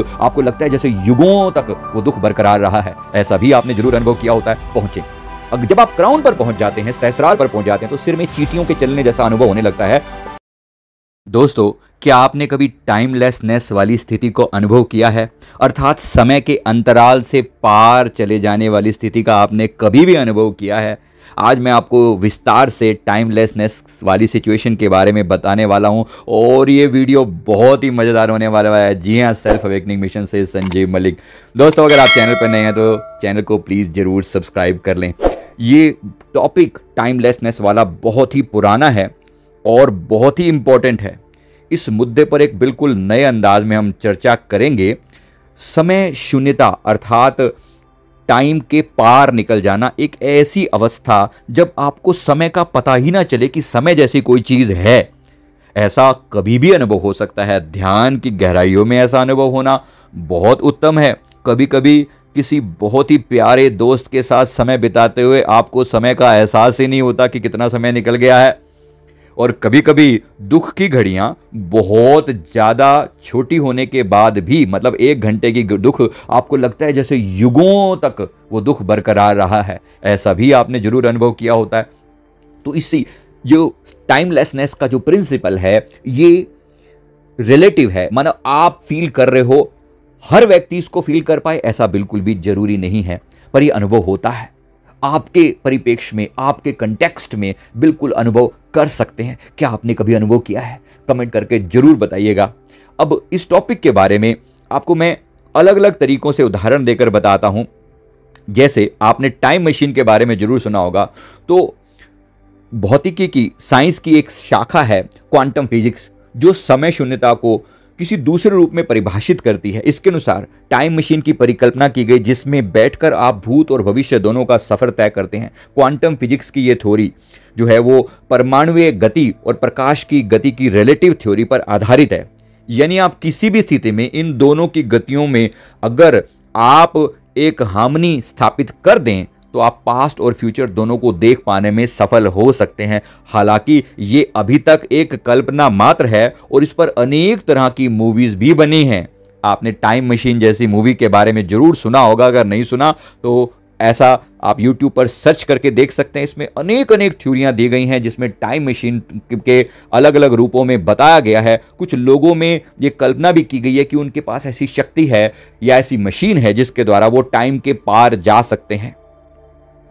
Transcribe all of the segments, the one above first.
आपको लगता है जैसे युगों तक वो दुख बरकरार रहा है ऐसा भी आपने जरूर अनुभव किया होता है पहुंचे जब आप क्राउन पर पहुंच जाते हैं सहसरार पर पहुंच जाते हैं तो सिर में चीटियों के चलने जैसा अनुभव होने लगता है दोस्तों क्या आपने कभी टाइमलेसनेस वाली स्थिति को अनुभव किया है अर्थात समय के अंतराल से पार चले जाने वाली स्थिति का आपने कभी भी अनुभव किया है आज मैं आपको विस्तार से टाइमलेसनेस वाली सिचुएशन के बारे में बताने वाला हूँ और ये वीडियो बहुत ही मज़ेदार होने वाला है जी हाँ सेल्फ अवेकनिंग मिशन से संजीव मलिक दोस्तों अगर आप चैनल पर नए हैं तो चैनल को प्लीज़ ज़रूर सब्सक्राइब कर लें ये टॉपिक टाइमलेसनेस वाला बहुत ही पुराना है और बहुत ही इम्पॉर्टेंट है इस मुद्दे पर एक बिल्कुल नए अंदाज में हम चर्चा करेंगे समय शून्यता अर्थात टाइम के पार निकल जाना एक ऐसी अवस्था जब आपको समय का पता ही ना चले कि समय जैसी कोई चीज़ है ऐसा कभी भी अनुभव हो सकता है ध्यान की गहराइयों में ऐसा अनुभव होना बहुत उत्तम है कभी कभी किसी बहुत ही प्यारे दोस्त के साथ समय बिताते हुए आपको समय का एहसास ही नहीं होता कि कितना समय निकल गया है और कभी कभी दुख की घड़ियां बहुत ज़्यादा छोटी होने के बाद भी मतलब एक घंटे की दुख आपको लगता है जैसे युगों तक वो दुख बरकरार रहा है ऐसा भी आपने जरूर अनुभव किया होता है तो इसी जो टाइमलेसनेस का जो प्रिंसिपल है ये रिलेटिव है मतलब आप फील कर रहे हो हर व्यक्ति इसको फील कर पाए ऐसा बिल्कुल भी जरूरी नहीं है पर यह अनुभव होता है आपके परिपेक्ष में आपके कंटेक्स्ट में बिल्कुल अनुभव कर सकते हैं क्या आपने कभी अनुभव किया है कमेंट करके ज़रूर बताइएगा अब इस टॉपिक के बारे में आपको मैं अलग अलग तरीक़ों से उदाहरण देकर बताता हूँ जैसे आपने टाइम मशीन के बारे में ज़रूर सुना होगा तो भौतिकी की साइंस की एक शाखा है क्वांटम फिजिक्स जो समय शून्यता को किसी दूसरे रूप में परिभाषित करती है इसके अनुसार टाइम मशीन की परिकल्पना की गई जिसमें बैठकर आप भूत और भविष्य दोनों का सफर तय करते हैं क्वांटम फिजिक्स की ये थ्योरी जो है वो परमाणुय गति और प्रकाश की गति की रिलेटिव थ्योरी पर आधारित है यानी आप किसी भी स्थिति में इन दोनों की गतियों में अगर आप एक हामनी स्थापित कर दें तो आप पास्ट और फ्यूचर दोनों को देख पाने में सफल हो सकते हैं हालांकि ये अभी तक एक कल्पना मात्र है और इस पर अनेक तरह की मूवीज़ भी बनी हैं आपने टाइम मशीन जैसी मूवी के बारे में ज़रूर सुना होगा अगर नहीं सुना तो ऐसा आप YouTube पर सर्च करके देख सकते हैं इसमें अनेक अनेक थ्योरियाँ दी गई हैं जिसमें टाइम मशीन के अलग अलग रूपों में बताया गया है कुछ लोगों में ये कल्पना भी की गई है कि उनके पास ऐसी शक्ति है या ऐसी मशीन है जिसके द्वारा वो टाइम के पार जा सकते हैं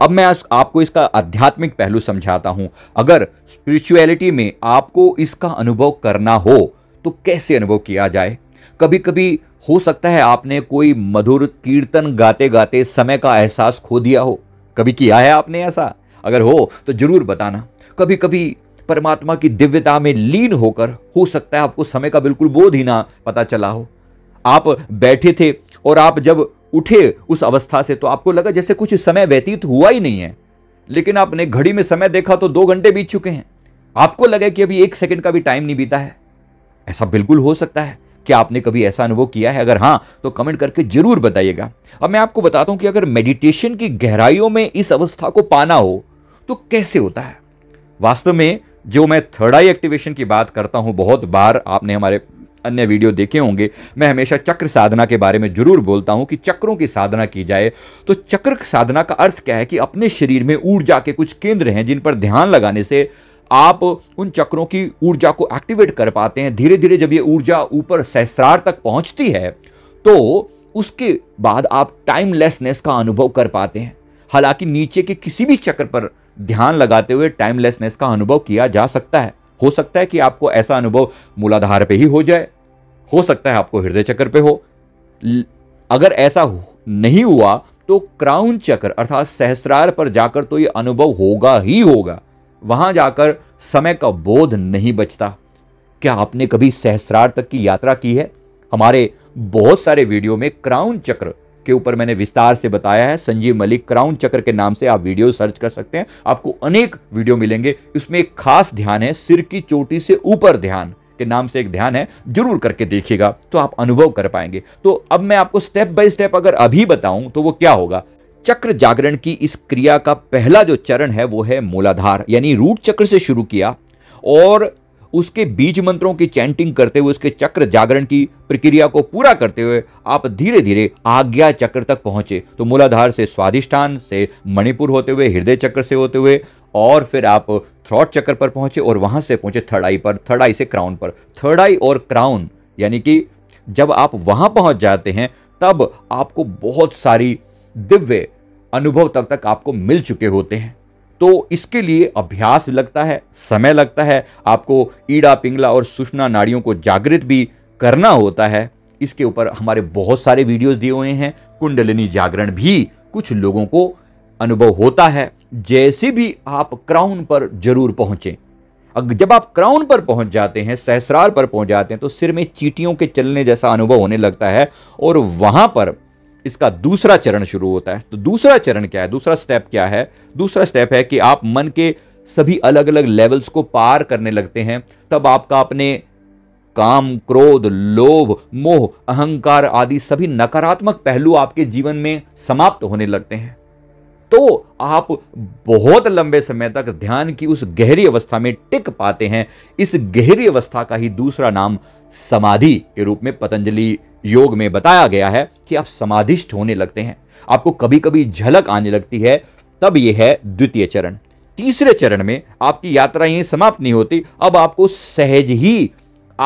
अब मैं आपको इसका आध्यात्मिक पहलू समझाता हूं अगर स्पिरिचुअलिटी में आपको इसका अनुभव करना हो तो कैसे अनुभव किया जाए कभी कभी हो सकता है आपने कोई मधुर कीर्तन गाते गाते समय का एहसास खो दिया हो कभी किया है आपने ऐसा अगर हो तो जरूर बताना कभी कभी परमात्मा की दिव्यता में लीन होकर हो सकता है आपको समय का बिल्कुल बोध ही ना पता चला हो आप बैठे थे और आप जब उठे उस अवस्था से तो आपको लगा जैसे कुछ समय व्यतीत हुआ ही नहीं है लेकिन आपने घड़ी में समय देखा तो दो घंटे बीत चुके हैं आपको लगे कि अभी एक सेकंड का भी टाइम नहीं बीता है ऐसा बिल्कुल हो सकता है क्या आपने कभी ऐसा अनुभव किया है अगर हाँ तो कमेंट करके जरूर बताइएगा अब मैं आपको बताता हूं कि अगर मेडिटेशन की गहराइयों में इस अवस्था को पाना हो तो कैसे होता है वास्तव में जो मैं थर्ड आई एक्टिवेशन की बात करता हूं बहुत बार आपने हमारे अन्य वीडियो देखे होंगे मैं हमेशा चक्र साधना के बारे में जरूर बोलता हूं कि चक्रों की साधना की जाए तो चक्र साधना का अर्थ क्या है कि अपने शरीर में ऊर्जा के कुछ केंद्र हैं जिन पर ध्यान लगाने से आप उन चक्रों की ऊर्जा को एक्टिवेट कर पाते हैं धीरे धीरे जब ये ऊर्जा ऊपर सहस्रार तक पहुंचती है तो उसके बाद आप टाइमलेसनेस का अनुभव कर पाते हैं हालांकि नीचे के किसी भी चक्र पर ध्यान लगाते हुए टाइमलेसनेस का अनुभव किया जा सकता है हो सकता है कि आपको ऐसा अनुभव मूलाधार पे ही हो जाए हो सकता है आपको हृदय चक्र पे हो अगर ऐसा नहीं हुआ तो क्राउन चक्र अर्थात सहस्रार पर जाकर तो ये अनुभव होगा ही होगा वहां जाकर समय का बोध नहीं बचता क्या आपने कभी सहस्रार तक की यात्रा की है हमारे बहुत सारे वीडियो में क्राउन चक्र के ऊपर मैंने विस्तार से बताया है संजीव मलिक क्राउन चक्र के नाम से आप वीडियो सर्च कर सकते हैं आपको अनेक वीडियो मिलेंगे उसमें एक खास ध्यान है सिर की चोटी से ऊपर ध्यान के नाम से एक ध्यान है जरूर करके देखिएगा तो आप अनुभव कर पाएंगे तो अब मैं आपको स्टेप बाय स्टेप अगर अभी बताऊं तो वो क्या होगा चक्र जागरण की इस क्रिया का पहला जो चरण है वो है मूलाधार यानी रूट चक्र से शुरू किया और उसके बीज मंत्रों की चैंटिंग करते हुए उसके चक्र जागरण की प्रक्रिया को पूरा करते हुए आप धीरे धीरे आज्ञा चक्र तक पहुंचे तो मूलाधार से स्वादिष्ठान से मणिपुर होते हुए हृदय चक्र से होते हुए और फिर आप थ्रॉट चक्र पर पहुंचे और वहां से पहुंचे थर्ड आई पर थर्ड आई से क्राउन पर थर्ड आई और क्राउन यानी कि जब आप वहां पहुंच जाते हैं तब आपको बहुत सारी दिव्य अनुभव तब तक आपको मिल चुके होते हैं तो इसके लिए अभ्यास लगता है समय लगता है आपको ईड़ा पिंगला और सुषमा नाड़ियों को जागृत भी करना होता है इसके ऊपर हमारे बहुत सारे वीडियोस दिए हुए हैं कुंडलिनी जागरण भी कुछ लोगों को अनुभव होता है जैसे भी आप क्राउन पर जरूर पहुंचे जब आप क्राउन पर पहुंच जाते हैं सहस्रार पर पहुंच जाते हैं तो सिर में चीटियों के चलने जैसा अनुभव होने लगता है और वहां पर इसका दूसरा चरण शुरू होता है तो दूसरा चरण क्या है दूसरा स्टेप क्या है दूसरा स्टेप है कि आप मन के सभी अलग अलग लेवल्स को पार करने लगते हैं तब आपका अपने काम क्रोध लोभ मोह अहंकार आदि सभी नकारात्मक पहलू आपके जीवन में समाप्त होने लगते हैं तो आप बहुत लंबे समय तक ध्यान की उस गहरी अवस्था में टिक पाते हैं इस गहरी अवस्था का ही दूसरा नाम समाधि के रूप में पतंजलि योग में बताया गया है कि आप समाधिष्ट होने लगते हैं आपको कभी कभी झलक आने लगती है तब यह है द्वितीय चरण तीसरे चरण में आपकी यात्रा यहीं समाप्त नहीं होती अब आपको सहज ही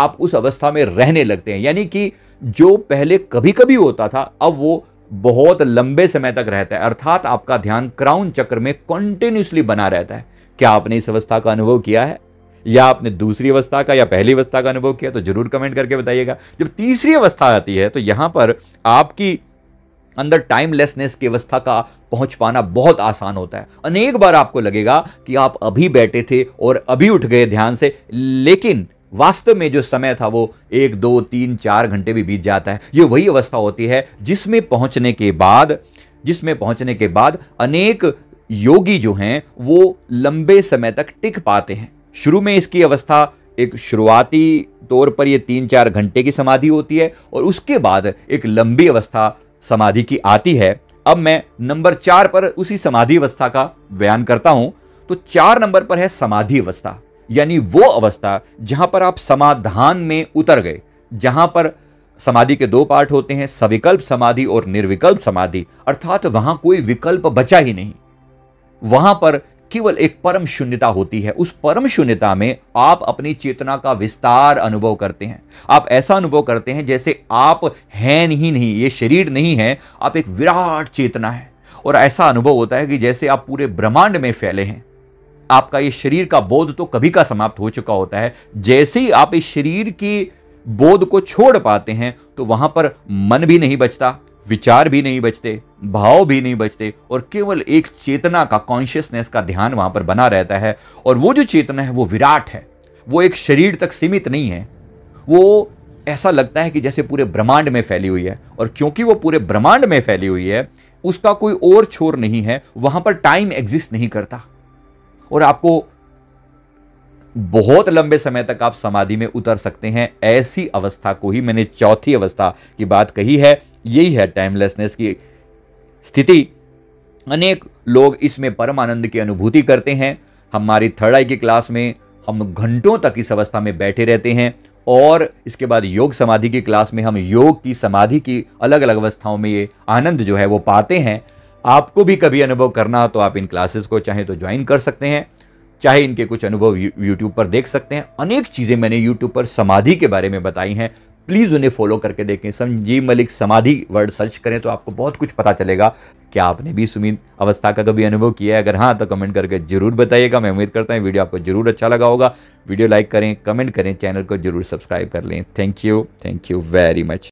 आप उस अवस्था में रहने लगते हैं यानी कि जो पहले कभी कभी होता था अब वो बहुत लंबे समय तक रहता है अर्थात आपका ध्यान क्राउन चक्र में कॉन्टिन्यूसली बना रहता है क्या आपने इस अवस्था का अनुभव किया है या आपने दूसरी अवस्था का या पहली अवस्था का अनुभव किया तो जरूर कमेंट करके बताइएगा जब तीसरी अवस्था आती है तो यहां पर आपकी अंदर टाइमलेसनेस की अवस्था का पहुंच पाना बहुत आसान होता है अनेक बार आपको लगेगा कि आप अभी बैठे थे और अभी उठ गए ध्यान से लेकिन वास्तव में जो समय था वो एक दो तीन चार घंटे भी बीत जाता है ये वही अवस्था होती है जिसमें पहुंचने के बाद जिसमें पहुंचने के बाद अनेक योगी जो हैं वो लंबे समय तक टिक पाते हैं शुरू में इसकी अवस्था एक शुरुआती तौर पर यह तीन चार घंटे की समाधि होती है और उसके बाद एक लंबी अवस्था समाधि की आती है अब मैं नंबर चार पर उसी समाधि अवस्था का बयान करता हूं तो चार नंबर पर है समाधि अवस्था यानी वो अवस्था जहां पर आप समाधान में उतर गए जहां पर समाधि के दो पार्ट होते हैं सविकल्प समाधि और निर्विकल्प समाधि अर्थात वहां कोई विकल्प बचा ही नहीं वहां पर केवल एक परम शून्यता होती है उस परम शून्यता में आप अपनी चेतना का विस्तार अनुभव करते हैं आप ऐसा अनुभव करते हैं जैसे आप हैं नहीं नहीं ये शरीर नहीं है आप एक विराट चेतना है और ऐसा अनुभव होता है कि जैसे आप पूरे ब्रह्मांड में फैले हैं आपका ये शरीर का बोध तो कभी का समाप्त हो चुका होता है जैसे ही आप इस शरीर की बोध को छोड़ पाते हैं तो वहां पर मन भी नहीं बचता विचार भी नहीं बचते भाव भी नहीं बचते और केवल एक चेतना का कॉन्शियसनेस का ध्यान वहां पर बना रहता है और वो जो चेतना है वो विराट है वो एक शरीर तक सीमित नहीं है वो ऐसा लगता है कि जैसे पूरे ब्रह्मांड में फैली हुई है और क्योंकि वो पूरे ब्रह्मांड में फैली हुई है उसका कोई और छोर नहीं है वहां पर टाइम एग्जिस्ट नहीं करता और आपको बहुत लंबे समय तक आप समाधि में उतर सकते हैं ऐसी अवस्था को ही मैंने चौथी अवस्था की बात कही है यही है टाइमलेसनेस की स्थिति अनेक लोग इसमें परमानंद की अनुभूति करते हैं हमारी थर्ड आई की क्लास में हम घंटों तक इस अवस्था में बैठे रहते हैं और इसके बाद योग समाधि की क्लास में हम योग की समाधि की अलग अलग अवस्थाओं में ये आनंद जो है वो पाते हैं आपको भी कभी अनुभव करना हो तो आप इन क्लासेस को चाहे तो ज्वाइन कर सकते हैं चाहे इनके कुछ अनुभव यूट्यूब पर देख सकते हैं अनेक चीज़ें मैंने यूट्यूब पर समाधि के बारे में बताई हैं प्लीज़ उन्हें फॉलो करके देखें संजीव मलिक समाधि वर्ड सर्च करें तो आपको बहुत कुछ पता चलेगा क्या आपने भी सुमित अवस्था का कभी अनुभव किया है अगर हाँ तो कमेंट करके जरूर बताइएगा मैं उम्मीद करता हूँ वीडियो आपको जरूर अच्छा लगा होगा वीडियो लाइक करें कमेंट करें चैनल को जरूर सब्सक्राइब कर लें thank you thank you very much